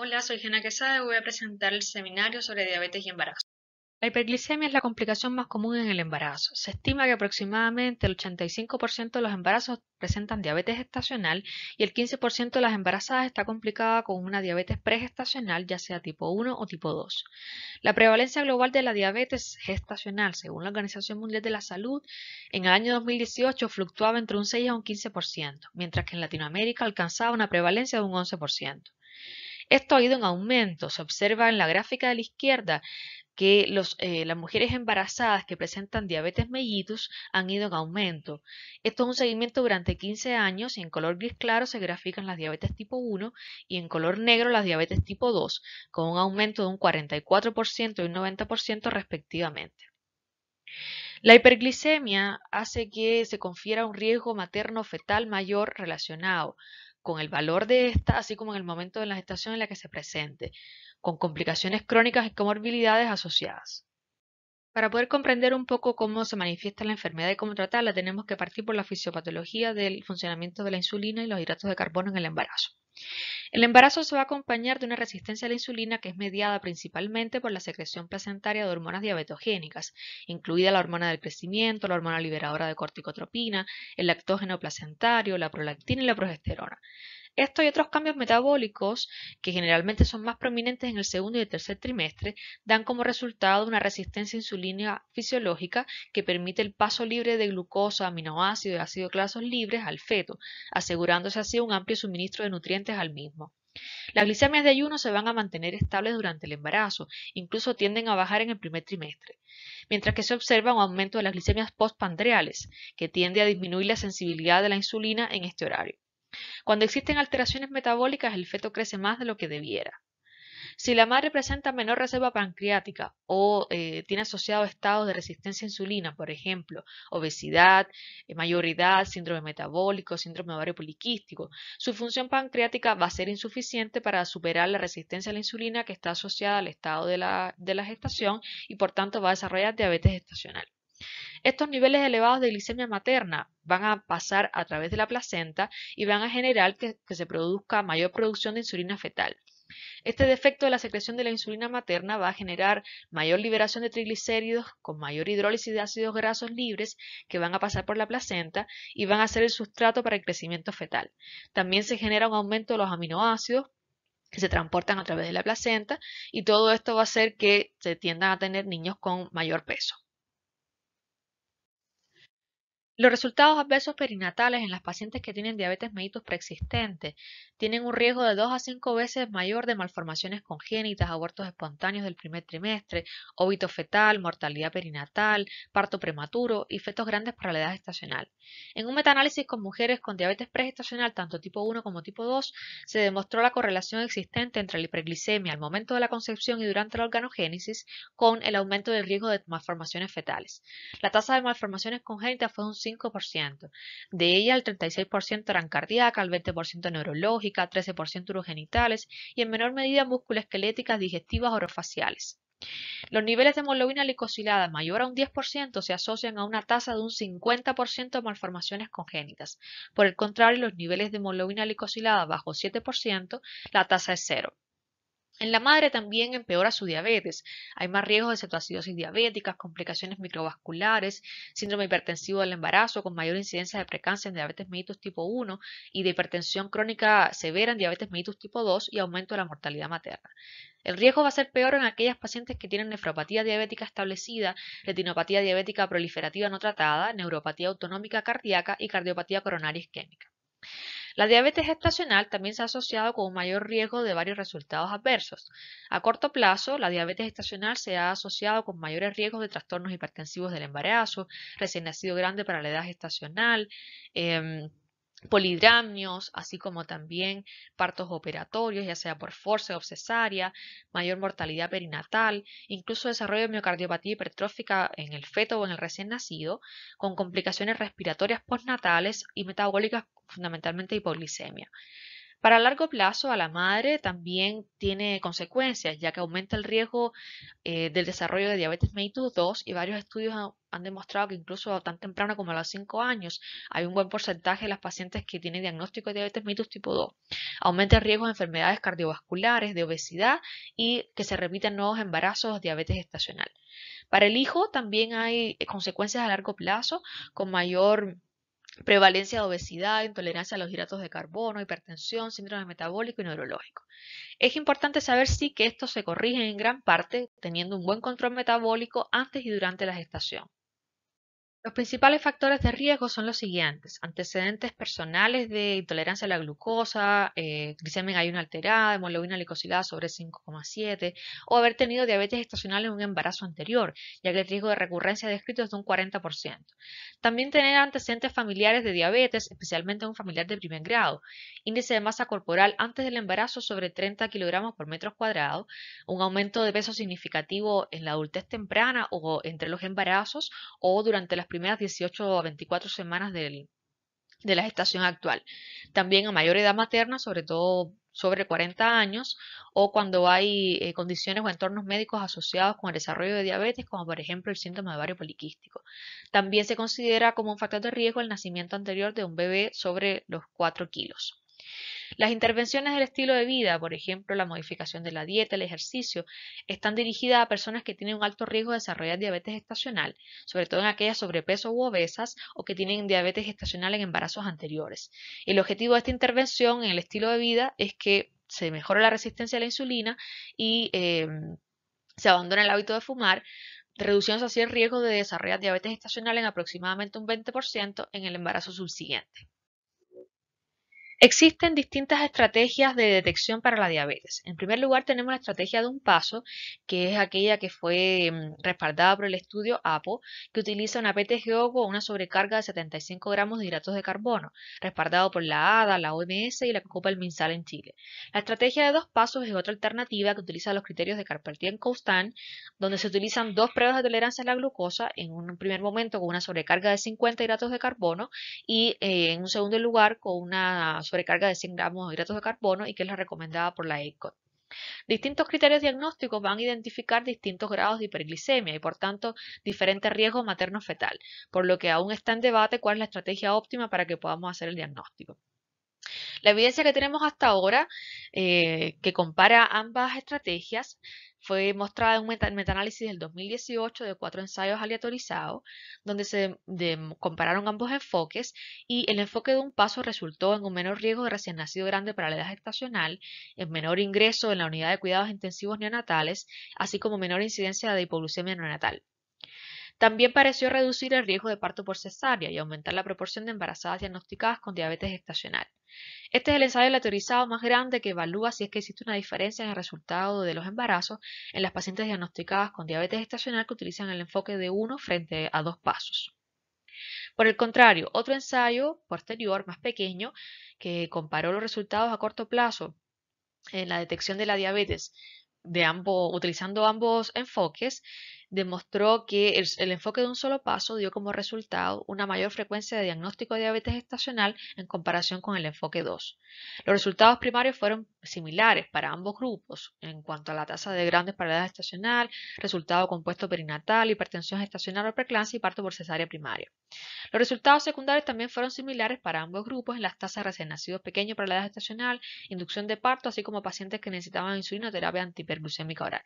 Hola, soy Jena Quesada y voy a presentar el seminario sobre diabetes y embarazo. La hiperglicemia es la complicación más común en el embarazo. Se estima que aproximadamente el 85% de los embarazos presentan diabetes gestacional y el 15% de las embarazadas está complicada con una diabetes pregestacional, ya sea tipo 1 o tipo 2. La prevalencia global de la diabetes gestacional, según la Organización Mundial de la Salud, en el año 2018 fluctuaba entre un 6 y un 15%, mientras que en Latinoamérica alcanzaba una prevalencia de un 11%. Esto ha ido en aumento. Se observa en la gráfica de la izquierda que eh, las mujeres embarazadas que presentan diabetes mellitus han ido en aumento. Esto es un seguimiento durante 15 años y en color gris claro se grafican las diabetes tipo 1 y en color negro las diabetes tipo 2, con un aumento de un 44% y un 90% respectivamente. La hiperglicemia hace que se confiera un riesgo materno-fetal mayor relacionado con el valor de esta, así como en el momento de la gestación en la que se presente, con complicaciones crónicas y comorbilidades asociadas. Para poder comprender un poco cómo se manifiesta la enfermedad y cómo tratarla, tenemos que partir por la fisiopatología del funcionamiento de la insulina y los hidratos de carbono en el embarazo. El embarazo se va a acompañar de una resistencia a la insulina que es mediada principalmente por la secreción placentaria de hormonas diabetogénicas, incluida la hormona del crecimiento, la hormona liberadora de corticotropina, el lactógeno placentario, la prolactina y la progesterona. Esto y otros cambios metabólicos, que generalmente son más prominentes en el segundo y tercer trimestre, dan como resultado una resistencia insulina fisiológica que permite el paso libre de glucosa, aminoácidos y ácidos grasos libres al feto, asegurándose así un amplio suministro de nutrientes al mismo. Las glicemias de ayuno se van a mantener estables durante el embarazo, incluso tienden a bajar en el primer trimestre, mientras que se observa un aumento de las glicemias postpandreales, que tiende a disminuir la sensibilidad de la insulina en este horario. Cuando existen alteraciones metabólicas, el feto crece más de lo que debiera. Si la madre presenta menor reserva pancreática o eh, tiene asociado estados de resistencia a insulina, por ejemplo, obesidad, eh, mayoridad, síndrome metabólico, síndrome ovario poliquístico, su función pancreática va a ser insuficiente para superar la resistencia a la insulina que está asociada al estado de la, de la gestación y por tanto va a desarrollar diabetes gestacional. Estos niveles elevados de glicemia materna van a pasar a través de la placenta y van a generar que, se produzca mayor producción de insulina fetal. Este defecto de la secreción de la insulina materna va a generar mayor liberación de triglicéridos con mayor hidrólisis de ácidos grasos libres que van a pasar por la placenta y van a ser el sustrato para el crecimiento fetal. También se genera un aumento de los aminoácidos que se transportan a través de la placenta y todo esto va a hacer que se tiendan a tener niños con mayor peso. Los resultados adversos perinatales en las pacientes que tienen diabetes mellitus preexistente tienen un riesgo de 2 a 5 veces mayor de malformaciones congénitas, abortos espontáneos del primer trimestre, óbito fetal, mortalidad perinatal, parto prematuro y fetos grandes para la edad estacional. En un metaanálisis con mujeres con diabetes preestacional, tanto tipo 1 como tipo 2, se demostró la correlación existente entre la hiperglicemia al momento de la concepción y durante la organogénesis con el aumento del riesgo de malformaciones fetales. La tasa de malformaciones congénitas fue un de ella, el 36% eran cardíaca, el 20% neurológica, 13% urogenitales y en menor medida musculoesqueléticas, digestivas, orofaciales. Los niveles de hemoglobina licosilada mayor a un 10% se asocian a una tasa de un 50% de malformaciones congénitas. Por el contrario, los niveles de hemoglobina licosilada bajo 7%, la tasa es cero. En la madre también empeora su diabetes. Hay más riesgos de cetoacidosis diabéticas, complicaciones microvasculares, síndrome hipertensivo del embarazo con mayor incidencia de precáncer en diabetes mellitus tipo 1 y de hipertensión crónica severa en diabetes mellitus tipo 2 y aumento de la mortalidad materna. El riesgo va a ser peor en aquellas pacientes que tienen nefropatía diabética establecida, retinopatía diabética proliferativa no tratada, neuropatía autonómica cardíaca y cardiopatía coronaria isquémica. La diabetes gestacional también se ha asociado con un mayor riesgo de varios resultados adversos. A corto plazo, la diabetes gestacional se ha asociado con mayores riesgos de trastornos hipertensivos del embarazo, recién nacido grande para la edad gestacional, em, polidramnios, así como también partos operatorios, ya sea por force o cesárea, mayor mortalidad perinatal, incluso desarrollo de miocardiopatía hipertrófica en el feto o en el recién nacido, con complicaciones respiratorias postnatales y metabólicas, fundamentalmente hipoglicemia. Para largo plazo, a la madre también tiene consecuencias, ya que aumenta el riesgo eh, del desarrollo de diabetes mellitus 2 y varios estudios han, demostrado que incluso tan temprano como a los 5 años hay un buen porcentaje de las pacientes que tienen diagnóstico de diabetes mellitus tipo 2. Aumenta el riesgo de enfermedades cardiovasculares, de obesidad y que se repitan nuevos embarazos, diabetes estacional. Para el hijo también hay eh, consecuencias a largo plazo con mayor prevalencia de obesidad, intolerancia a los hidratos de carbono, hipertensión, síndrome metabólico y neurológico. Es importante saber sí que estos se corrigen en gran parte teniendo un buen control metabólico antes y durante la gestación. Los principales factores de riesgo son los siguientes: antecedentes personales de intolerancia a la glucosa, eh, glicemia ayuno alterada, hemoglobina glicosilada sobre 5,7, o haber tenido diabetes estacional en un embarazo anterior, ya que el riesgo de recurrencia descrito es de un 40%. También tener antecedentes familiares de diabetes, especialmente un familiar de primer grado, índice de masa corporal antes del embarazo sobre 30 kilogramos por metro cuadrado, un aumento de peso significativo en la adultez temprana o entre los embarazos o durante las primeras 18 a 24 semanas de la gestación actual. También a mayor edad materna, sobre todo sobre 40 años, o cuando hay eh, condiciones o entornos médicos asociados con el desarrollo de diabetes, como por ejemplo el síntoma de ovario poliquístico. También se considera como un factor de riesgo el nacimiento anterior de un bebé sobre los 4 kilos. Las intervenciones del estilo de vida, por ejemplo, la modificación de la dieta, el ejercicio, están dirigidas a personas que tienen un alto riesgo de desarrollar diabetes gestacional, sobre todo en aquellas sobrepeso u obesas o que tienen diabetes gestacional en embarazos anteriores. El objetivo de esta intervención en el estilo de vida es que se mejore la resistencia a la insulina y em, se abandone el hábito de fumar, reduciendo así el riesgo de desarrollar diabetes gestacional en aproximadamente un 20% en el embarazo subsiguiente. Existen distintas estrategias de detección para la diabetes. En primer lugar, tenemos la estrategia de un paso, que es aquella que fue mm, respaldada por el estudio APO, que utiliza una PTGO con una sobrecarga de 75 gramos de hidratos de carbono, respaldado por la ADA, la OMS y la que ocupa el MinSal en Chile. La estrategia de dos pasos es otra alternativa que utiliza los criterios de en coustan donde se utilizan dos pruebas de tolerancia a la glucosa, en un primer momento con una sobrecarga de 50 hidratos de carbono y eh, en un segundo lugar con una sobrecarga de 100 gramos de hidratos de carbono y que es la recomendada por la ECOT. Distintos criterios diagnósticos van a identificar distintos grados de hiperglicemia y, por tanto, diferentes riesgos materno-fetal, por lo que aún está en debate cuál es la estrategia óptima para que podamos hacer el diagnóstico. La evidencia que tenemos hasta ahora, eh, que compara ambas estrategias, fue mostrada en un metaanálisis del 2018 de cuatro ensayos aleatorizados, donde se compararon ambos enfoques y el enfoque de un paso resultó en un menor riesgo de recién nacido grande para la edad gestacional, en menor ingreso en la unidad de cuidados intensivos neonatales, así como menor incidencia de hipoglucemia neonatal. También pareció reducir el riesgo de parto por cesárea y aumentar la proporción de embarazadas diagnosticadas con diabetes gestacional. Este es el ensayo lateralizado más grande que evalúa si es que existe una diferencia en el resultado de los embarazos en las pacientes diagnosticadas con diabetes gestacional que utilizan el enfoque de uno frente a dos pasos. Por el contrario, otro ensayo posterior, más pequeño, que comparó los resultados a corto plazo en la detección de la diabetes de ambos, utilizando ambos enfoques, demostró que el, enfoque de un solo paso dio como resultado una mayor frecuencia de diagnóstico de diabetes estacional en comparación con el enfoque 2. Los resultados primarios fueron similares para ambos grupos en cuanto a la tasa de grandes edad estacional, resultado compuesto perinatal, hipertensión gestacional o preclancia y parto por cesárea primaria. Los resultados secundarios también fueron similares para ambos grupos en las tasas de recién nacidos pequeños, para la edad gestacional, inducción de parto, así como pacientes que necesitaban insulina terapia antihiperglucémica oral.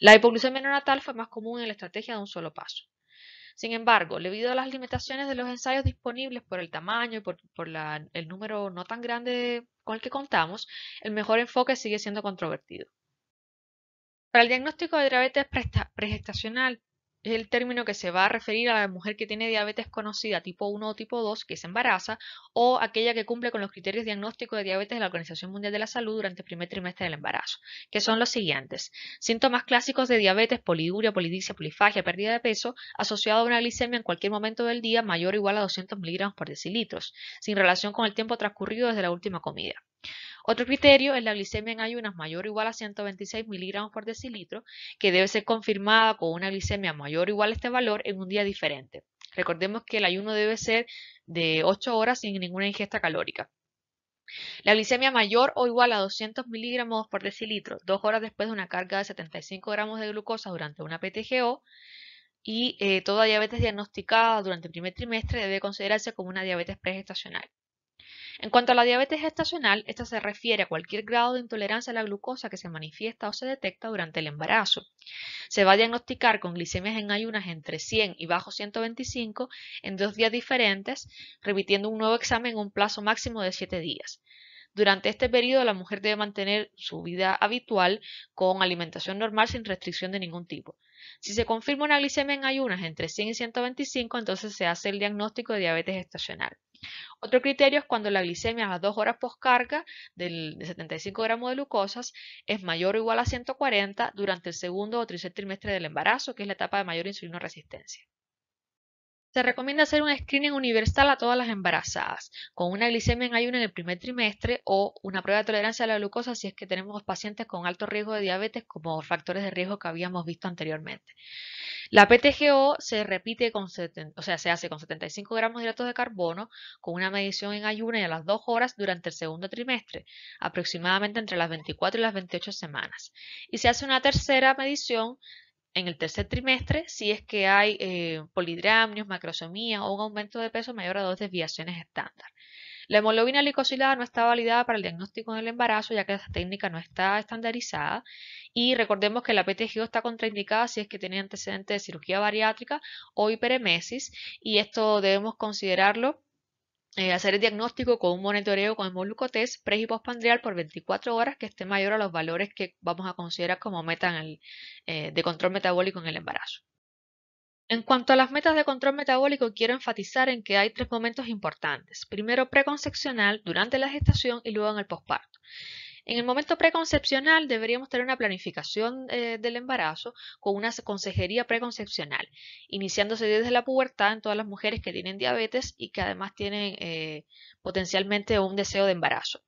La hipoglucemia neonatal fue más común en la estrategia de un solo paso. Sin embargo, debido a las limitaciones de los ensayos disponibles por el tamaño y por, el número no tan grande con el que contamos, el mejor enfoque sigue siendo controvertido. Para el diagnóstico de diabetes pregestacional, es el término que se va a referir a la mujer que tiene diabetes conocida tipo 1 o tipo 2 que se embaraza o aquella que cumple con los criterios diagnósticos de diabetes de la Organización Mundial de la Salud durante el primer trimestre del embarazo, que son los siguientes. Síntomas clásicos de diabetes, poliduria, polidicia, polifagia, pérdida de peso, asociado a una glicemia en cualquier momento del día mayor o igual a 200 miligramos por decilitros, sin relación con el tiempo transcurrido desde la última comida. Otro criterio es la glicemia en ayunas mayor o igual a 126 miligramos por decilitro, que debe ser confirmada con una glicemia mayor o igual a este valor en un día diferente. Recordemos que el ayuno debe ser de 8 horas sin ninguna ingesta calórica. La glicemia mayor o igual a 200 miligramos por decilitro, dos horas después de una carga de 75 gramos de glucosa durante una PTGO, y eh, toda diabetes diagnosticada durante el primer trimestre debe considerarse como una diabetes pregestacional. En cuanto a la diabetes gestacional, esta se refiere a cualquier grado de intolerancia a la glucosa que se manifiesta o se detecta durante el embarazo. Se va a diagnosticar con glicemias en ayunas entre 100 y bajo 125 en dos días diferentes, repitiendo un nuevo examen en un plazo máximo de 7 días. Durante este periodo la mujer debe mantener su vida habitual con alimentación normal sin restricción de ningún tipo. Si se confirma una glicemia en ayunas entre 100 y 125, entonces se hace el diagnóstico de diabetes estacional. Otro criterio es cuando la glicemia a las dos horas carga del, de 75 gramos de glucosas es mayor o igual a 140 durante el segundo o tercer trimestre del embarazo, que es la etapa de mayor insulino resistencia. Se recomienda hacer un screening universal a todas las embarazadas, con una glicemia en ayuno en el primer trimestre o una prueba de tolerancia a la glucosa si es que tenemos pacientes con alto riesgo de diabetes como factores de riesgo que habíamos visto anteriormente. La PTGO se repite con, o sea, se hace con 75 gramos de hidratos de carbono, con una medición en ayuno y a las 2 horas durante el segundo trimestre, aproximadamente entre las 24 y las 28 semanas. Y se hace una tercera medición en el tercer trimestre si es que hay eh, polidramnios, macrosomía o un aumento de peso mayor a dos desviaciones estándar. La hemoglobina glicosilada no está validada para el diagnóstico en el embarazo, ya que esta técnica no está estandarizada. Y recordemos que la PTGO está contraindicada si es que tiene antecedentes de cirugía bariátrica o hiperemesis, y esto debemos considerarlo eh, hacer el diagnóstico con un monitoreo con hemoglucotés pre y postpandreal por 24 horas que esté mayor a los valores que vamos a considerar como meta eh, de control metabólico en el embarazo. En cuanto a las metas de control metabólico, quiero enfatizar en que hay tres momentos importantes. Primero preconcepcional, durante la gestación y luego en el posparto. En el momento preconcepcional deberíamos tener una planificación eh, del embarazo con una consejería preconcepcional, iniciándose desde la pubertad en todas las mujeres que tienen diabetes y que además tienen eh, potencialmente un deseo de embarazo.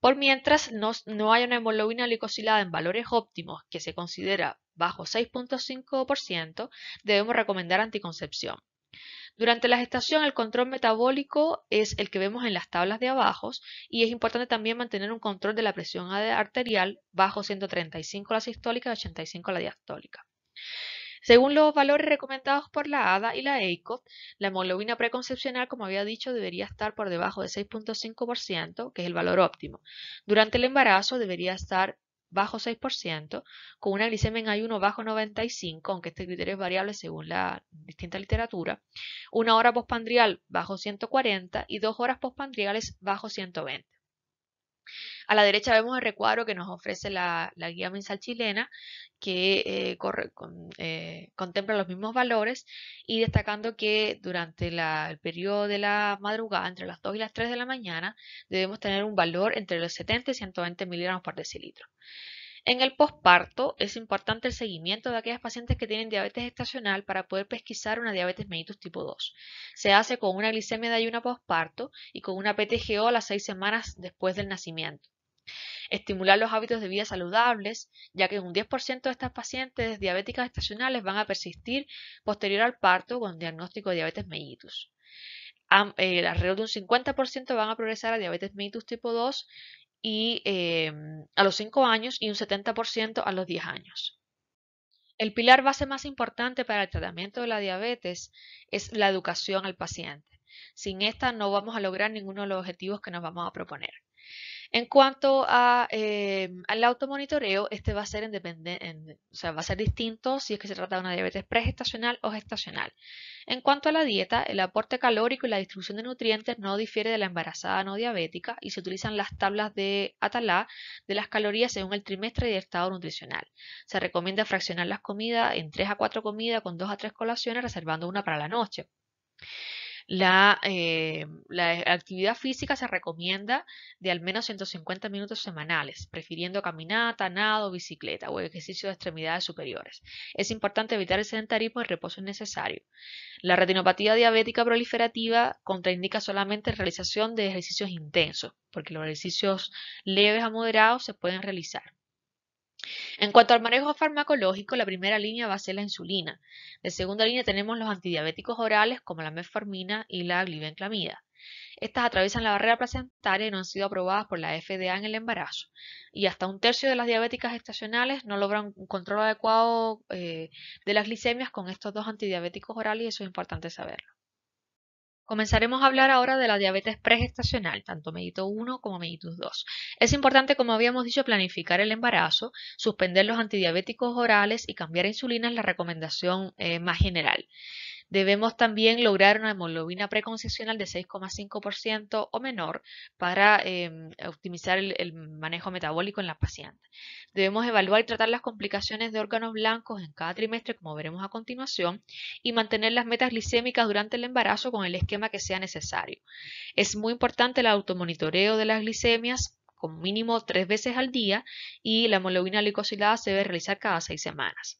Por mientras no, no hay una hemoglobina glicosilada en valores óptimos que se considera bajo 6.5%, debemos recomendar anticoncepción. Durante la gestación el control metabólico es el que vemos en las tablas de abajo y es importante también mantener un control de la presión arterial bajo 135 la sistólica y 85 la diastólica. Según los valores recomendados por la ADA y la EICOT, la hemoglobina preconcepcional, como había dicho, debería estar por debajo de 6.5%, que es el valor óptimo. Durante el embarazo debería estar bajo 6%, con una glicemia en ayuno bajo 95, aunque este criterio es variable según la distinta literatura, una hora postpandrial bajo 140 y dos horas postpandriales bajo 120. A la derecha vemos el recuadro que nos ofrece la, guía mensal chilena, que eh, eh, contempla los mismos valores y destacando que durante el periodo de la madrugada, entre las 2 y las 3 de la mañana, debemos tener un valor entre los 70 y 120 miligramos por decilitro. En el posparto es importante el seguimiento de aquellas pacientes que tienen diabetes estacional para poder pesquisar una diabetes mellitus tipo 2. Se hace con una glicemia de ayuno posparto y con una PTGO a las seis semanas después del nacimiento. Estimular los hábitos de vida saludables, ya que un 10% de estas pacientes diabéticas estacionales van a persistir posterior al parto con diagnóstico de diabetes mellitus. Eh, alrededor de un 50% van a progresar a diabetes mellitus tipo 2 y, em, a los 5 años y un 70% a los 10 años. El pilar base más importante para el tratamiento de la diabetes es la educación al paciente. Sin esta no vamos a lograr ninguno de los objetivos que nos vamos a proponer. En cuanto a, eh, al automonitoreo, este va a ser independiente o va a ser distinto si es que se trata de una diabetes pregestacional o gestacional. En cuanto a la dieta, el aporte calórico y la distribución de nutrientes no difiere de la embarazada no diabética y se utilizan las tablas de Atalá de las calorías según el trimestre y el estado nutricional. Se recomienda fraccionar las comidas en 3 a 4 comidas con 2 a 3 colaciones reservando una para la noche. Eh, la, actividad física se recomienda de al menos 150 minutos semanales, prefiriendo caminata, nado, bicicleta o ejercicio de extremidades superiores. Es importante evitar el sedentarismo y el reposo es necesario. La retinopatía diabética proliferativa contraindica solamente la realización de ejercicios intensos, porque los ejercicios leves a moderados se pueden realizar. En cuanto al manejo farmacológico, la primera línea va a ser la insulina. De segunda línea tenemos los antidiabéticos orales como la metformina y la glibenclamida. Estas atraviesan la barrera placentaria y no han sido aprobadas por la FDA en el embarazo. Y hasta un tercio de las diabéticas estacionales no logran un control adecuado eh, de las glicemias con estos dos antidiabéticos orales y eso es importante saberlo. Comenzaremos a hablar ahora de la diabetes pregestacional, tanto medito 1 como medito 2. Es importante, como habíamos dicho, planificar el embarazo, suspender los antidiabéticos orales y cambiar insulina es la recomendación eh, más general. Debemos también lograr una hemoglobina preconcepcional de 6,5% o menor para em, optimizar el, manejo metabólico en la paciente. Debemos evaluar y tratar las complicaciones de órganos blancos en cada trimestre, como veremos a continuación, y mantener las metas glicémicas durante el embarazo con el esquema que sea necesario. Es muy importante el automonitoreo de las glicemias con mínimo tres veces al día y la hemoglobina glicosilada se debe realizar cada seis semanas.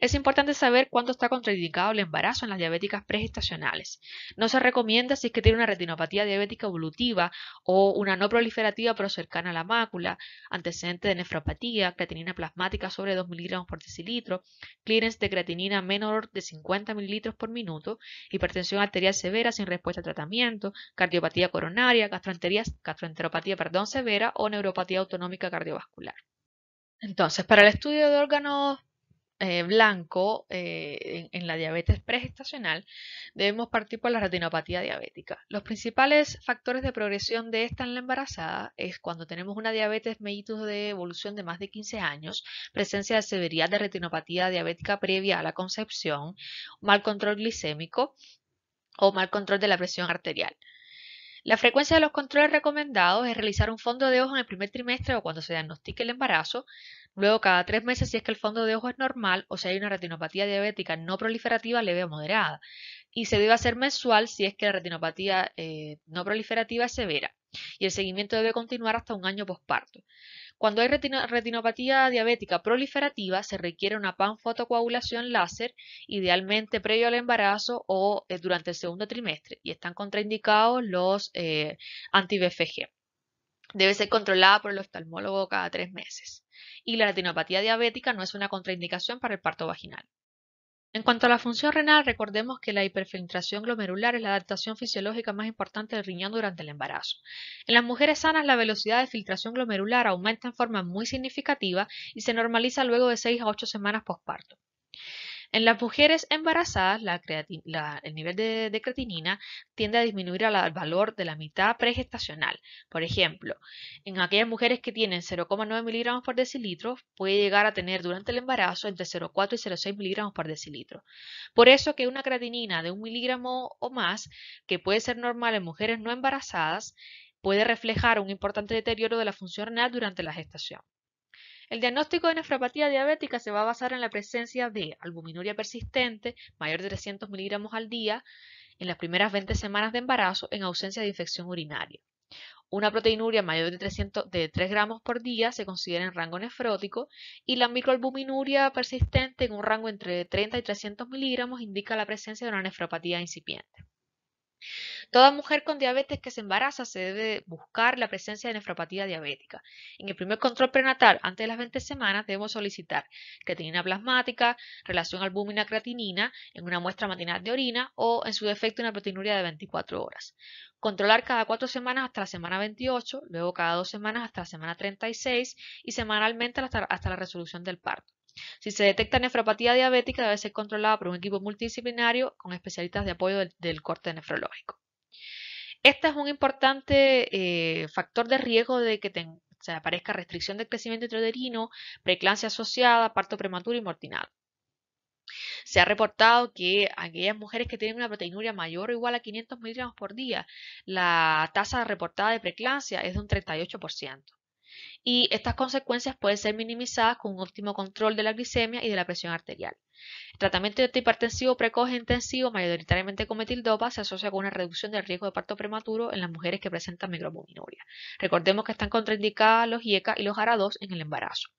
Es importante saber cuándo está contraindicado el embarazo en las diabéticas pregestacionales. No se recomienda si es que tiene una retinopatía diabética evolutiva o una no proliferativa pero cercana a la mácula, antecedente de nefropatía, creatinina plasmática sobre 2 miligramos por decilitro, clearance de creatinina menor de 50 mililitros por minuto, hipertensión arterial severa sin respuesta a tratamiento, cardiopatía coronaria, gastroenteropatía severa o neuropatía autonómica cardiovascular. Entonces, para el estudio de órganos eh, blanco eh, en, la diabetes pregestacional, debemos partir por la retinopatía diabética. Los principales factores de progresión de esta en la embarazada es cuando tenemos una diabetes mellitus de evolución de más de 15 años, presencia de severidad de retinopatía diabética previa a la concepción, mal control glicémico o mal control de la presión arterial. La frecuencia de los controles recomendados es realizar un fondo de ojo en el primer trimestre o cuando se diagnostique el embarazo, Luego, cada tres meses, si es que el fondo de ojo es normal o si hay una retinopatía diabética no proliferativa leve o moderada. Y se debe hacer mensual si es que la retinopatía eh, no proliferativa es severa. Y el seguimiento debe continuar hasta un año posparto. Cuando hay retinopatía diabética proliferativa, se requiere una panfotocoagulación láser, idealmente previo al embarazo o eh, durante el segundo trimestre, y están contraindicados los eh, anti-BFG. Debe ser controlada por el oftalmólogo cada tres meses y la retinopatía diabética no es una contraindicación para el parto vaginal. En cuanto a la función renal, recordemos que la hiperfiltración glomerular es la adaptación fisiológica más importante del riñón durante el embarazo. En las mujeres sanas, la velocidad de filtración glomerular aumenta en forma muy significativa y se normaliza luego de 6 a 8 semanas postparto. En las mujeres embarazadas, el nivel de, creatinina tiende a disminuir al valor de la mitad pregestacional. Por ejemplo, en aquellas mujeres que tienen 0,9 miligramos por decilitro, puede llegar a tener durante el embarazo entre 0,4 y 0,6 miligramos por decilitro. Por eso que una creatinina de un miligramo o más, que puede ser normal en mujeres no embarazadas, puede reflejar un importante deterioro de la función renal durante la gestación. El diagnóstico de nefropatía diabética se va a basar en la presencia de albuminuria persistente mayor de 300 miligramos al día en las primeras 20 semanas de embarazo en ausencia de infección urinaria. Una proteinuria mayor de, de 3 gramos por día se considera en rango nefrótico y la microalbuminuria persistente en un rango entre 30 y 300 miligramos indica la presencia de una nefropatía incipiente. Toda mujer con diabetes que se embaraza se debe buscar la presencia de nefropatía diabética. En el primer control prenatal, antes de las 20 semanas, debemos solicitar creatinina plasmática, relación albúmina-creatinina en una muestra matinal de orina o, en su defecto, una proteinuria de 24 horas. Controlar cada 4 semanas hasta la semana 28, luego cada 2 semanas hasta la semana 36 y semanalmente hasta, hasta la resolución del parto. Si se detecta nefropatía diabética, debe ser controlada por un equipo multidisciplinario con especialistas de apoyo del, corte nefrológico. Este es un importante eh, factor de riesgo de que se aparezca restricción del crecimiento intrauterino, preeclampsia asociada, parto prematuro y mortinado. Se ha reportado que aquellas mujeres que tienen una proteinuria mayor o igual a 500 miligramos por día, la tasa reportada de preeclampsia es de un 38% y estas consecuencias pueden ser minimizadas con un óptimo control de la glicemia y de la presión arterial. El tratamiento de hipertensivo precoz e intensivo, mayoritariamente con metildopa, se asocia con una reducción del riesgo de parto prematuro en las mujeres que presentan microalbuminuria. Recordemos que están contraindicadas los IECA y los ARA2 en el embarazo.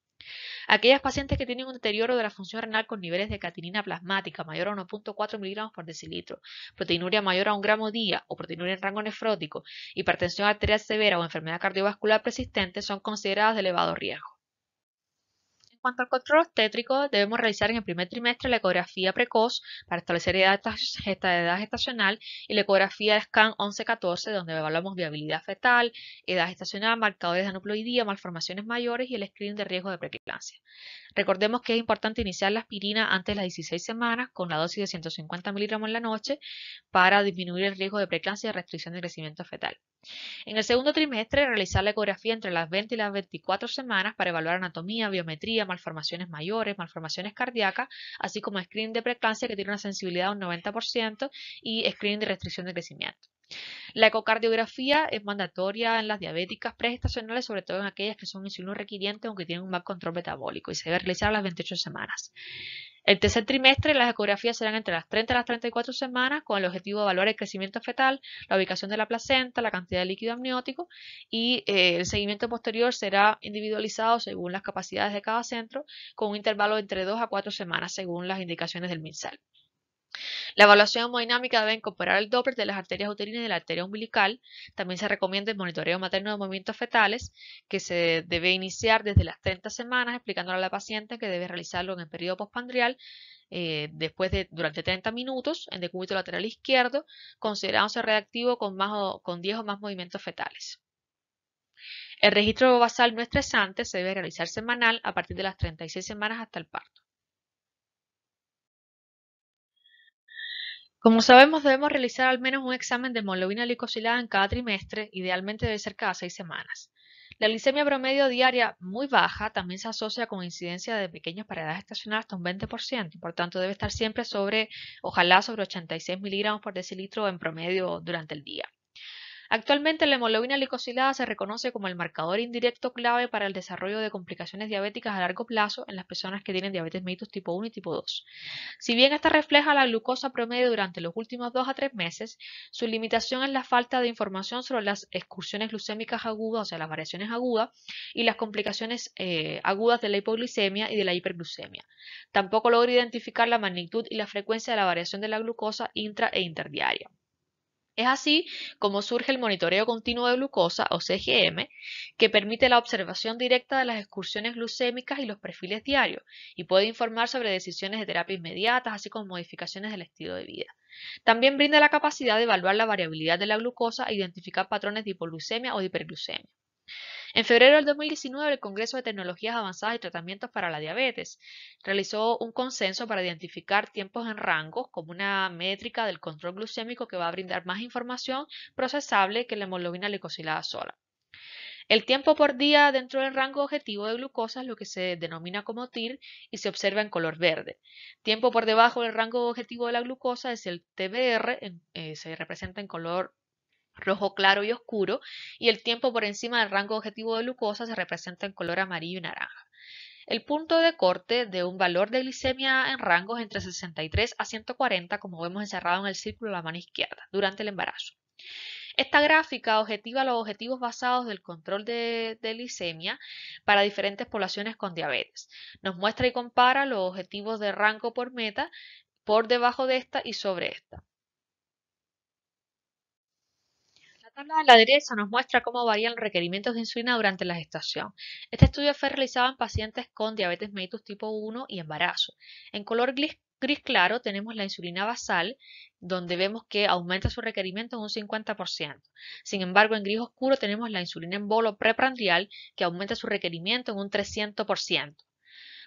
Aquellas pacientes que tienen un deterioro de la función renal con niveles de catinina plasmática mayor a 1.4 miligramos por decilitro, proteinuria mayor a 1 gramo día o proteinuria en rango nefrótico, hipertensión arterial severa o enfermedad cardiovascular persistente son consideradas de elevado riesgo cuanto al control obstétrico, debemos realizar en el primer trimestre la ecografía precoz para establecer edad, gestacional y la ecografía SCAN 11-14 donde evaluamos viabilidad fetal, edad gestacional, marcadores de anuploidía, malformaciones mayores y el screening de riesgo de preeclampsia. Recordemos que es importante iniciar la aspirina antes de las 16 semanas con la dosis de 150 miligramos en la noche para disminuir el riesgo de preeclampsia y restricción de crecimiento fetal. En el segundo trimestre, realizar la ecografía entre las 20 y las 24 semanas para evaluar anatomía, biometría, malformaciones mayores, malformaciones cardíacas, así como screening de preeclampsia que tiene una sensibilidad de un 90% y screening de restricción de crecimiento. La ecocardiografía es mandatoria en las diabéticas preestacionales, sobre todo en aquellas que son insulino requirientes aunque tienen un mal control metabólico y se debe realizar a las 28 semanas. El tercer trimestre las ecografías serán entre las 30 y las 34 semanas con el objetivo de evaluar el crecimiento fetal, la ubicación de la placenta, la cantidad de líquido amniótico y eh, el seguimiento posterior será individualizado según las capacidades de cada centro con un intervalo entre 2 a 4 semanas según las indicaciones del MINSAL. La evaluación hemodinámica debe incorporar el Doppler de las arterias uterinas y de la arteria umbilical. También se recomienda el monitoreo materno de movimientos fetales, que se debe iniciar desde las 30 semanas, explicándole a la paciente que debe realizarlo en el periodo postpandrial eh, después de durante 30 minutos en decúbito lateral izquierdo, considerándose reactivo con, más con 10 o más movimientos fetales. El registro basal no estresante se debe realizar semanal a partir de las 36 semanas hasta el parto. Como sabemos, debemos realizar al menos un examen de hemoglobina glicosilada en cada trimestre, idealmente debe ser cada seis semanas. La glicemia promedio diaria muy baja también se asocia con incidencia de pequeñas para estacionales hasta un 20%, por tanto debe estar siempre sobre, ojalá sobre 86 miligramos por decilitro en promedio durante el día. Actualmente la hemoglobina glicosilada se reconoce como el marcador indirecto clave para el desarrollo de complicaciones diabéticas a largo plazo en las personas que tienen diabetes mellitus tipo 1 y tipo 2. Si bien esta refleja la glucosa promedio durante los últimos 2 a 3 meses, su limitación es la falta de información sobre las excursiones glucémicas agudas, o sea, las variaciones agudas, y las complicaciones eh, agudas de la hipoglucemia y de la hiperglucemia. Tampoco logra identificar la magnitud y la frecuencia de la variación de la glucosa intra e interdiaria. Es así como surge el monitoreo continuo de glucosa, o CGM, que permite la observación directa de las excursiones glucémicas y los perfiles diarios, y puede informar sobre decisiones de terapia inmediatas, así como modificaciones del estilo de vida. También brinda la capacidad de evaluar la variabilidad de la glucosa e identificar patrones de hipoglucemia o de hiperglucemia. En febrero del 2019, el Congreso de Tecnologías Avanzadas y Tratamientos para la Diabetes realizó un consenso para identificar tiempos en rangos como una métrica del control glucémico que va a brindar más información procesable que la hemoglobina glicosilada sola. El tiempo por día dentro del rango objetivo de glucosa es lo que se denomina como TIR y se observa en color verde. Tiempo por debajo del rango objetivo de la glucosa es el TBR, eh, se representa en color rojo claro y oscuro, y el tiempo por encima del rango objetivo de glucosa se representa en color amarillo y naranja. El punto de corte de un valor de glicemia en rangos entre 63 a 140, como vemos encerrado en el círculo de la mano izquierda, durante el embarazo. Esta gráfica objetiva los objetivos basados del control de, de, glicemia para diferentes poblaciones con diabetes. Nos muestra y compara los objetivos de rango por meta por debajo de esta y sobre esta. tabla de la derecha nos muestra cómo varían los requerimientos de insulina durante la gestación. Este estudio fue realizado en pacientes con diabetes mellitus tipo 1 y embarazo. En color gris, gris claro tenemos la insulina basal, donde vemos que aumenta su requerimiento en un 50%. Sin embargo, en gris oscuro tenemos la insulina en bolo preprandial, que aumenta su requerimiento en un 300%.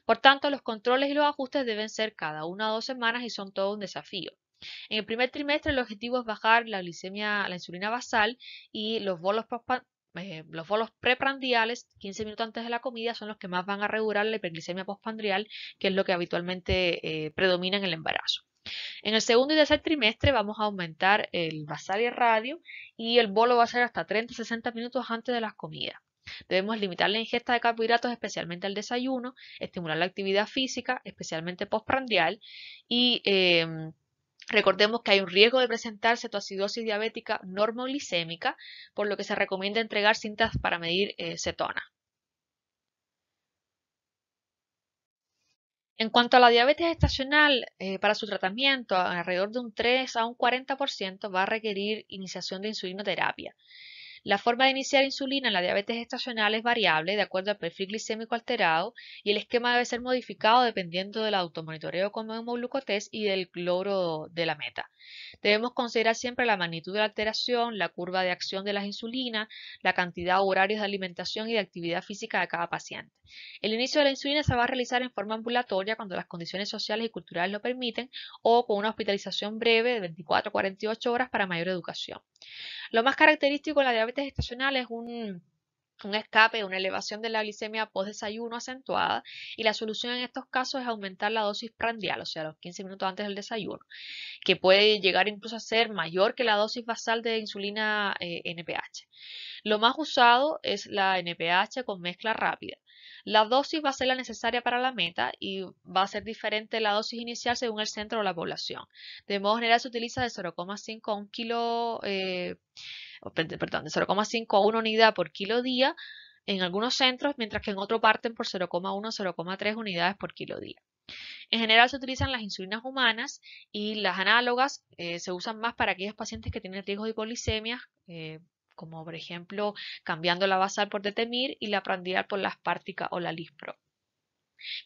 Por tanto, los controles y los ajustes deben ser cada una o dos semanas y son todo un desafío. En el primer trimestre el objetivo es bajar la glicemia, la insulina basal y los bolos eh, preprandiales, 15 minutos antes de la comida, son los que más van a regular la hiperglicemia postprandial, que es lo que habitualmente eh, predomina en el embarazo. En el segundo y tercer trimestre vamos a aumentar el basal y el radio y el bolo va a ser hasta 30-60 minutos antes de las comidas. Debemos limitar la ingesta de carbohidratos, especialmente al desayuno, estimular la actividad física, especialmente postprandial, y em, Recordemos que hay un riesgo de presentar cetoacidosis diabética normoglicémica, por lo que se recomienda entregar cintas para medir eh, cetona. En cuanto a la diabetes estacional, eh, para su tratamiento, alrededor de un 3 a un 40% va a requerir iniciación de insulinoterapia. La forma de iniciar insulina en la diabetes estacional es variable de acuerdo al perfil glicémico alterado y el esquema debe ser modificado dependiendo del automonitoreo con hemoglucotés y del cloro de la meta. Debemos considerar siempre la magnitud de la alteración, la curva de acción de las insulinas, la cantidad o horarios de alimentación y de actividad física de cada paciente. El inicio de la insulina se va a realizar en forma ambulatoria cuando las condiciones sociales y culturales lo permiten o con una hospitalización breve de 24 a 48 horas para mayor educación. Lo más característico en la diabetes estacionales es un, escape, una elevación de la glicemia post desayuno acentuada y la solución en estos casos es aumentar la dosis prandial, o sea, los 15 minutos antes del desayuno, que puede llegar incluso a ser mayor que la dosis basal de insulina NPH. Eh, Lo más usado es la NPH con mezcla rápida. La dosis va a ser la necesaria para la meta y va a ser diferente la dosis inicial según el centro o la población. De modo general se utiliza de 0,5 a 1 eh, unidad por kilo día en algunos centros, mientras que en otro parten por 0,1 o 0,3 unidades por kilo día. En general se utilizan las insulinas humanas y las análogas eh, se usan más para aquellos pacientes que tienen riesgo de hipoglicemia, eh, como por ejemplo cambiando la basal por detemir y la prandial por la aspartica o la lispro.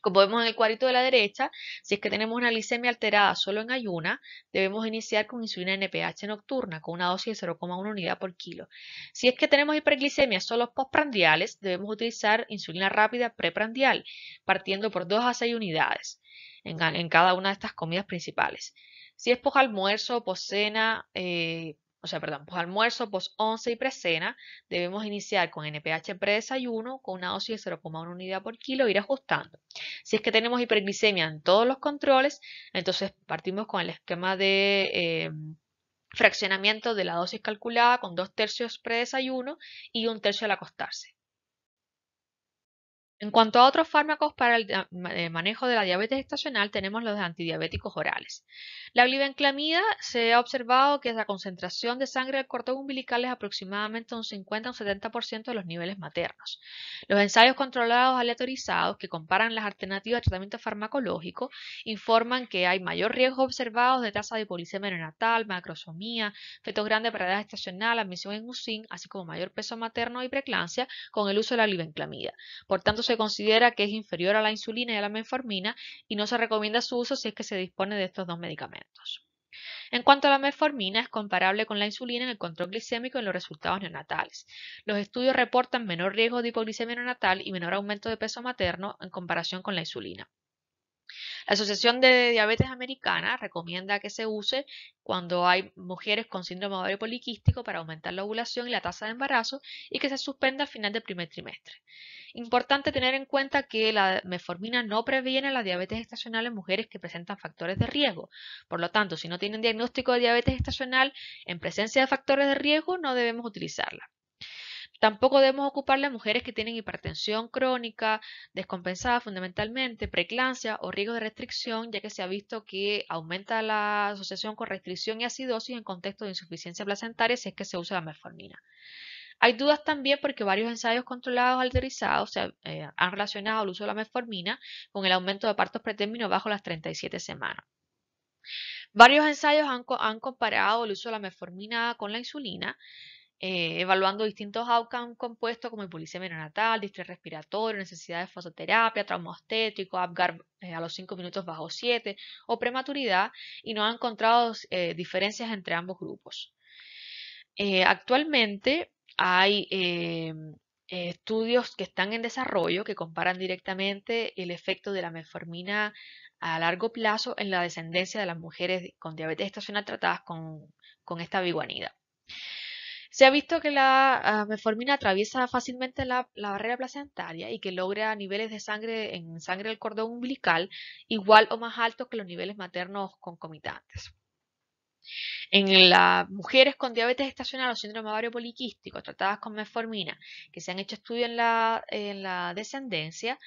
Como vemos en el cuadrito de la derecha, si es que tenemos una glicemia alterada solo en ayuna, debemos iniciar con insulina NPH nocturna con una dosis de 0,1 unidad por kilo. Si es que tenemos hiperglicemia solo postprandiales, debemos utilizar insulina rápida preprandial, partiendo por 2 a 6 unidades en, cada una de estas comidas principales. Si es posalmuerzo, almuerzo, post o sea, perdón, pues almuerzo, post pues 11 y precena, debemos iniciar con NPH predesayuno con una dosis de 0,1 unidad por kilo ir ajustando. Si es que tenemos hiperglicemia en todos los controles, entonces partimos con el esquema de em, fraccionamiento de la dosis calculada con dos tercios predesayuno y un tercio al acostarse. En cuanto a otros fármacos para el, eh, manejo de la diabetes estacional, tenemos los antidiabéticos orales. La glibenclamida se ha observado que la concentración de sangre del corto umbilical es aproximadamente un 50 o un 70% de los niveles maternos. Los ensayos controlados aleatorizados que comparan las alternativas de tratamiento farmacológico informan que hay mayor riesgo observado de tasa de polisemia neonatal, macrosomía, fetos grandes para edad estacional, admisión en UCIN, así como mayor peso materno y preclancia con el uso de la glibenclamida. Por tanto, se considera que es inferior a la insulina y a la menformina y no se recomienda su uso si es que se dispone de estos dos medicamentos. En cuanto a la metformina, es comparable con la insulina en el control glicémico en los resultados neonatales. Los estudios reportan menor riesgo de hipoglicemia neonatal y menor aumento de peso materno en comparación con la insulina. La Asociación de Diabetes Americana recomienda que se use cuando hay mujeres con síndrome de ovario poliquístico para aumentar la ovulación y la tasa de embarazo y que se suspenda al final del primer trimestre. Importante tener en cuenta que la meformina no previene la diabetes estacional en mujeres que presentan factores de riesgo. Por lo tanto, si no tienen diagnóstico de diabetes estacional en presencia de factores de riesgo, no debemos utilizarla. Tampoco debemos ocuparle a mujeres que tienen hipertensión crónica, descompensada fundamentalmente, preeclampsia o riesgo de restricción, ya que se ha visto que aumenta la asociación con restricción y acidosis en contexto de insuficiencia placentaria si es que se usa la metformina. Hay dudas también porque varios ensayos controlados alterizados eh, han relacionado el uso de la metformina con el aumento de partos pretérminos bajo las 37 semanas. Varios ensayos han, comparado el uso de la metformina con la insulina eh, evaluando distintos outcomes compuestos como hipolisemia neonatal, distrés respiratorio, necesidad de fototerapia, trauma obstétrico, APGAR eh, a los 5 minutos bajo 7 o prematuridad y no han encontrado eh, diferencias entre ambos grupos. actualmente hay estudios que están en desarrollo que comparan directamente el efecto de la meformina a largo plazo en la descendencia de las mujeres con diabetes estacional tratadas con, con esta biguanida. Se ha visto que la ah, meformina atraviesa fácilmente la, barrera placentaria y que logra niveles de sangre en sangre del cordón umbilical igual o más altos que los niveles maternos concomitantes. En las mujeres con diabetes estacional o síndrome ovario poliquístico tratadas con meformina que se han hecho estudios en la, descendencia,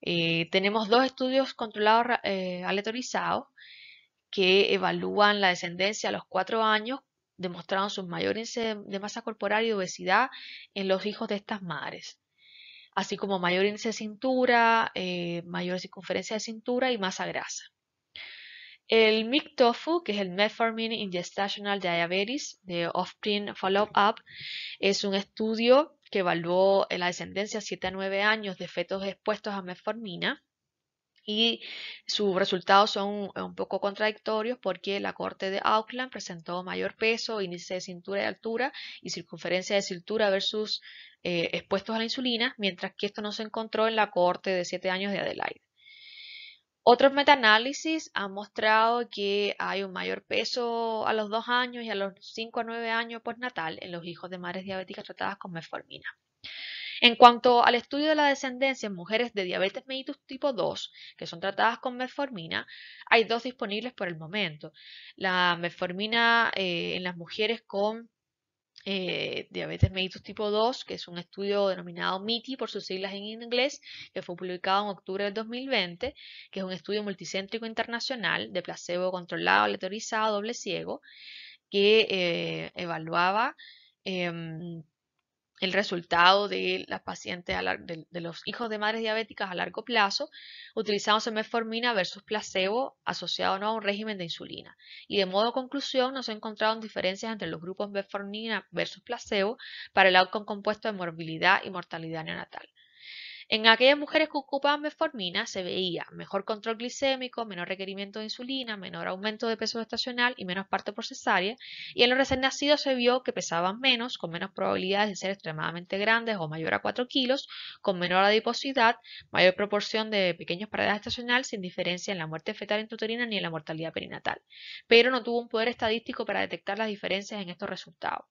eh, tenemos dos estudios controlados eh, aleatorizados que evalúan la descendencia a los cuatro años demostraron sus mayor eh, de masa corporal y obesidad en los hijos de estas madres, así como mayor índice de cintura, eh, mayor circunferencia de cintura y masa grasa. El MICTOFU, que es el Metformin Ingestational Diabetes de Offspring Follow-up, es un estudio que evaluó la descendencia 7 a 9 años de fetos expuestos a metformina y sus resultados son eh, un poco contradictorios porque la Corte de Auckland presentó mayor peso, índice de cintura y altura y circunferencia de cintura versus eh, expuestos a la insulina, mientras que esto no se encontró en la Corte de 7 años de Adelaide. Otros metaanálisis han mostrado que hay un mayor peso a los 2 años y a los 5 a 9 años postnatal en los hijos de madres diabéticas tratadas con metformina. En cuanto al estudio de la descendencia en mujeres de diabetes mellitus tipo 2, que son tratadas con meformina, hay dos disponibles por el momento. La meformina eh, en las mujeres con eh, diabetes mellitus tipo 2, que es un estudio denominado MITI por sus siglas en inglés, que fue publicado en octubre del 2020, que es un estudio multicéntrico internacional de placebo controlado, aleatorizado, doble ciego, que eh, evaluaba em, el resultado de las pacientes de, los hijos de madres diabéticas a largo plazo utilizamos metformina versus placebo asociado a un régimen de insulina. Y de modo conclusión, nos encontraron diferencias entre los grupos metformina versus placebo para el outcome compuesto de morbilidad y mortalidad neonatal. En aquellas mujeres que ocupaban meformina se veía mejor control glicémico, menor requerimiento de insulina, menor aumento de peso estacional y menos parte procesaria Y en los recién nacidos se vio que pesaban menos, con menos probabilidades de ser extremadamente grandes o mayor a 4 kilos, con menor adiposidad, mayor proporción de pequeños paredes estacional sin diferencia en la muerte fetal intrauterina ni en la mortalidad perinatal. Pero no tuvo un poder estadístico para detectar las diferencias en estos resultados.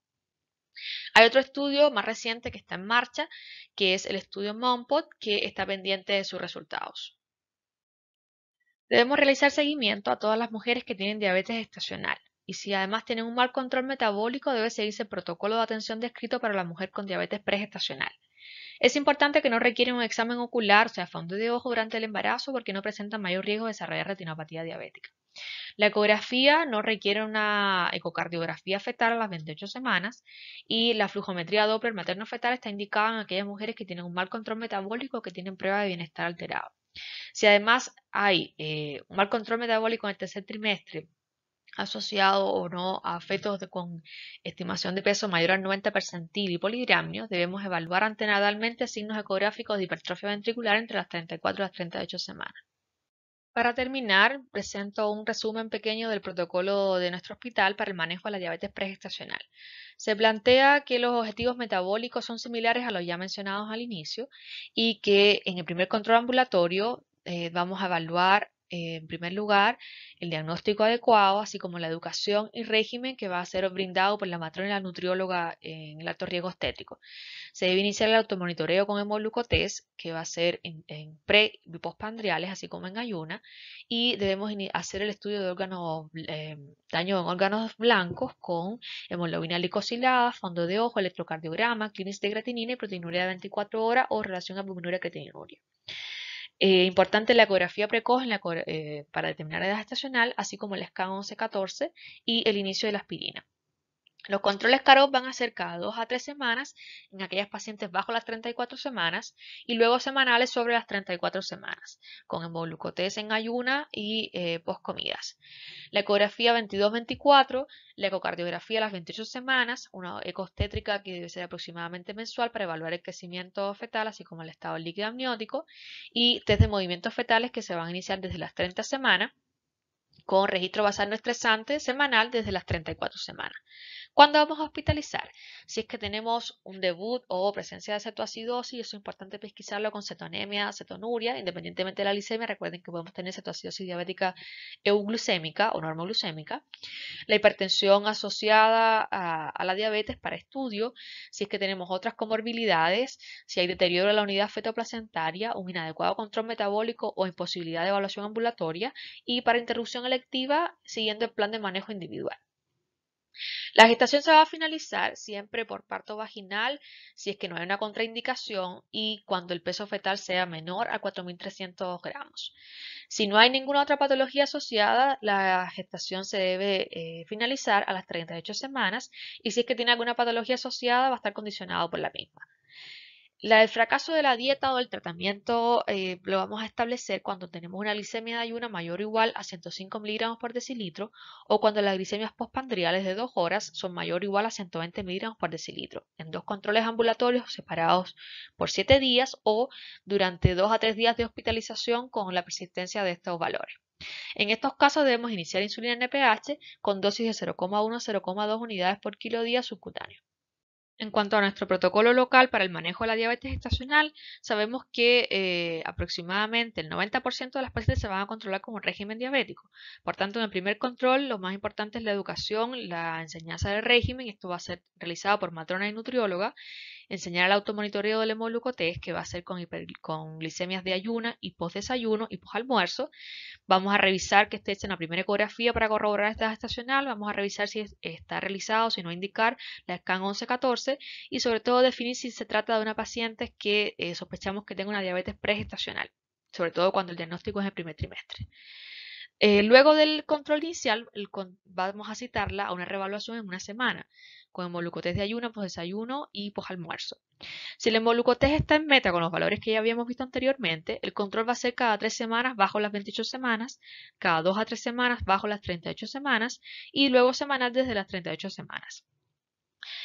Hay otro estudio más reciente que está en marcha, que es el estudio MOMPOD, que está pendiente de sus resultados. Debemos realizar seguimiento a todas las mujeres que tienen diabetes estacional y si además tienen un mal control metabólico debe seguirse el protocolo de atención descrito para la mujer con diabetes pregestacional. Es importante que no requieren un examen ocular, o sea, fondo de ojo durante el embarazo porque no presentan mayor riesgo de desarrollar retinopatía diabética. La ecografía no requiere una ecocardiografía fetal a las 28 semanas y la flujometría Doppler materno-fetal está indicada en aquellas mujeres que tienen un mal control metabólico o que tienen prueba de bienestar alterado. Si además hay eh, un mal control metabólico en el tercer trimestre, asociado o no a fetos con estimación de peso mayor al 90 y poligramios, debemos evaluar antenadalmente signos ecográficos de hipertrofia ventricular entre las 34 y las 38 semanas. Para terminar, presento un resumen pequeño del protocolo de nuestro hospital para el manejo de la diabetes pregestacional. Se plantea que los objetivos metabólicos son similares a los ya mencionados al inicio y que en el primer control ambulatorio eh, vamos a evaluar en primer lugar, el diagnóstico adecuado, así como la educación y régimen que va a ser brindado por la matrona y la nutrióloga en el alto riesgo estético. Se debe iniciar el automonitoreo con hemolucotés, que va a ser en, pre y post-pandriales, así como en ayuna, y debemos hacer el estudio de órganos, em, daño en órganos blancos con hemoglobina glicosilada, fondo de ojo, electrocardiograma, clínica de creatinina y proteinuria de 24 horas o relación tiene creatinuria eh, importante la ecografía precoz eh, para determinar la edad estacional, así como el SCA 11-14 y el inicio de la aspirina. Los controles caros van a ser cada 2 a 3 semanas en aquellas pacientes bajo las 34 semanas y luego semanales sobre las 34 semanas, con hemoglucotés en ayuna y eh, poscomidas. postcomidas. La ecografía 22-24, la ecocardiografía a las 28 semanas, una ecostétrica que debe ser aproximadamente mensual para evaluar el crecimiento fetal, así como el estado líquido amniótico, y test de movimientos fetales que se van a iniciar desde las 30 semanas con registro basal no estresante semanal desde las 34 semanas. ¿Cuándo vamos a hospitalizar? Si es que tenemos un debut o presencia de cetoacidosis, eso es importante pesquisarlo con cetonemia, cetonuria, independientemente de la glicemia, recuerden que podemos tener cetoacidosis diabética euglucémica o normoglucémica. La hipertensión asociada a, a la diabetes para estudio, si es que tenemos otras comorbilidades, si hay deterioro de la unidad fetoplacentaria, un inadecuado control metabólico o imposibilidad de evaluación ambulatoria y para interrupción electiva siguiendo el plan de manejo individual. La gestación se va a finalizar siempre por parto vaginal si es que no hay una contraindicación y cuando el peso fetal sea menor a 4.300 gramos. Si no hay ninguna otra patología asociada, la gestación se debe eh, finalizar a las 38 semanas y si es que tiene alguna patología asociada va a estar condicionado por la misma. La, el fracaso de la dieta o el tratamiento eh, lo vamos a establecer cuando tenemos una glicemia de ayuna mayor o igual a 105 miligramos por decilitro o cuando las glicemias postpandriales de 2 horas son mayor o igual a 120 miligramos por decilitro, en dos controles ambulatorios separados por 7 días o durante 2 a 3 días de hospitalización con la persistencia de estos valores. En estos casos debemos iniciar insulina NPH con dosis de 0,1 a 0,2 unidades por kilo día subcutáneo. En cuanto a nuestro protocolo local para el manejo de la diabetes estacional, sabemos que eh, aproximadamente el 90% de las pacientes se van a controlar con un régimen diabético. Por tanto, en el primer control, lo más importante es la educación, la enseñanza del régimen. Esto va a ser realizado por matrona y nutrióloga. Enseñar el automonitoreo del hemoglucotés, que va a ser con, glicemias de ayuna y post-desayuno y post-almuerzo. Vamos a revisar que esté hecha en la primera ecografía para corroborar esta gestacional estacional. Vamos a revisar si está realizado, si no indicar la SCAN 1114 y sobre todo definir si se trata de una paciente que eh, sospechamos que tenga una diabetes pregestacional, sobre todo cuando el diagnóstico es el primer trimestre. Eh, luego del control inicial, vamos a citarla a una revaluación en una semana, con hemolucotés de ayuno, pues desayuno y pues, almuerzo. Si el hemolucotés está en meta con los valores que ya habíamos visto anteriormente, el control va a ser cada tres semanas bajo las 28 semanas, cada dos a tres semanas bajo las 38 semanas y luego semanal desde las 38 semanas.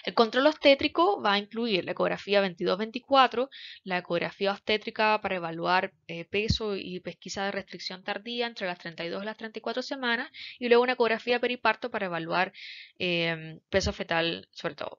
El control obstétrico va a incluir la ecografía 22-24, la ecografía obstétrica para evaluar eh, peso y pesquisa de restricción tardía entre las 32 y las 34 semanas, y luego una ecografía periparto para evaluar em, peso fetal sobre todo.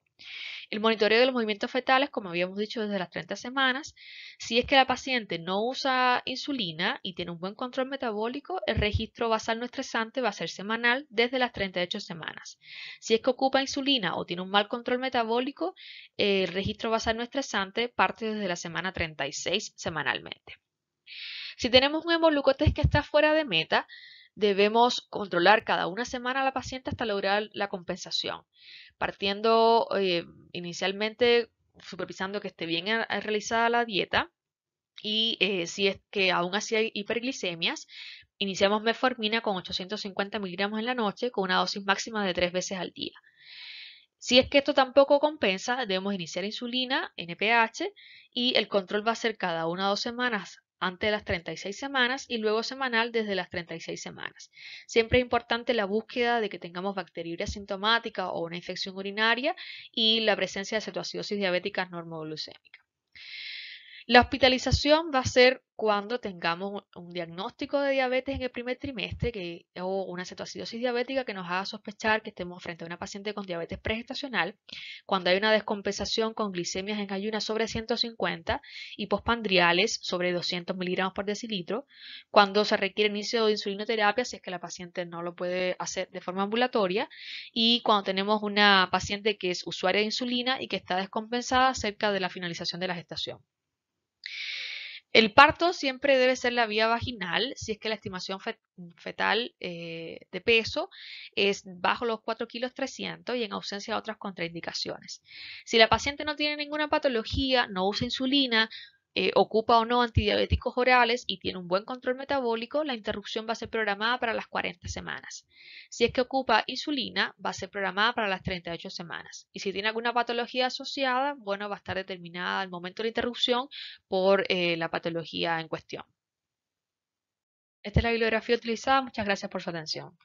El monitoreo de los movimientos fetales, como habíamos dicho desde las 30 semanas, si es que la paciente no usa insulina y tiene un buen control metabólico, el registro basal no estresante va a ser semanal desde las 38 semanas. Si es que ocupa insulina o tiene un mal control metabólico, el registro basal no estresante parte desde la semana 36 semanalmente. Si tenemos un hemoglucotés que está fuera de meta, debemos controlar cada una semana a la paciente hasta lograr la compensación, partiendo eh, inicialmente supervisando que esté bien eh, realizada la dieta y eh, si es que aún así hay hiperglicemias, iniciamos meformina con 850 miligramos en la noche con una dosis máxima de tres veces al día. Si es que esto tampoco compensa, debemos iniciar insulina, NPH, y el control va a ser cada una o dos semanas antes de las 36 semanas y luego semanal desde las 36 semanas. Siempre es importante la búsqueda de que tengamos bacteriuria sintomática o una infección urinaria y la presencia de cetoacidosis diabética normoglucémica. La hospitalización va a ser cuando tengamos un diagnóstico de diabetes en el primer trimestre que, o una cetoacidosis diabética que nos haga sospechar que estemos frente a una paciente con diabetes pregestacional, cuando hay una descompensación con glicemias en ayunas sobre 150 y pospandriales sobre 200 miligramos por decilitro, cuando se requiere inicio de insulinoterapia si es que la paciente no lo puede hacer de forma ambulatoria y cuando tenemos una paciente que es usuaria de insulina y que está descompensada cerca de la finalización de la gestación. El parto siempre debe ser la vía vaginal si es que la estimación fetal eh, de peso es bajo los 4 kilos 300 y en ausencia de otras contraindicaciones. Si la paciente no tiene ninguna patología, no usa insulina, eh, ocupa o no antidiabéticos orales y tiene un buen control metabólico, la interrupción va a ser programada para las 40 semanas. Si es que ocupa insulina, va a ser programada para las 38 semanas. Y si tiene alguna patología asociada, bueno, va a estar determinada al momento de la interrupción por eh, la patología en cuestión. Esta es la bibliografía utilizada. Muchas gracias por su atención.